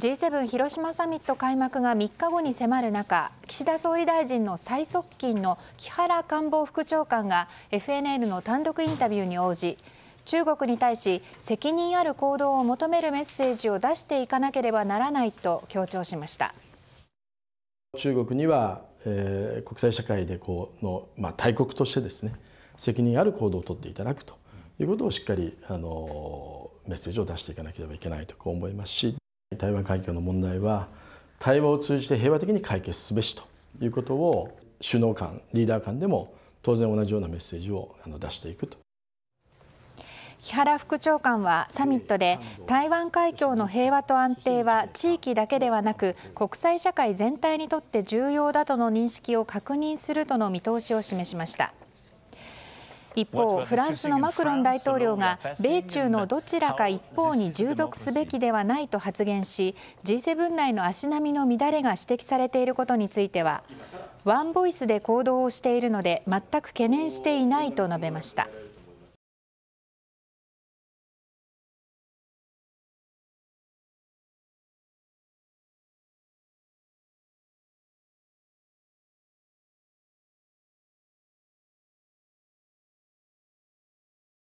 G7 広島サミット開幕が3日後に迫る中岸田総理大臣の最側近の木原官房副長官が FNN の単独インタビューに応じ中国に対し責任ある行動を求めるメッセージを出していかなければならないと強調しました中国には、えー、国際社会でこの、まあ、大国としてですね責任ある行動をとっていただくということをしっかりあのメッセージを出していかなければいけないとこう思いますし。台湾海峡の問題は対話を通じて平和的に解決すべしということを首脳間リーダー間でも当然同じようなメッセージを出していくと。木原副長官はサミットで台湾海峡の平和と安定は地域だけではなく国際社会全体にとって重要だとの認識を確認するとの見通しを示しました。一方、フランスのマクロン大統領が米中のどちらか一方に従属すべきではないと発言し G7 内の足並みの乱れが指摘されていることについてはワンボイスで行動をしているので全く懸念していないと述べました。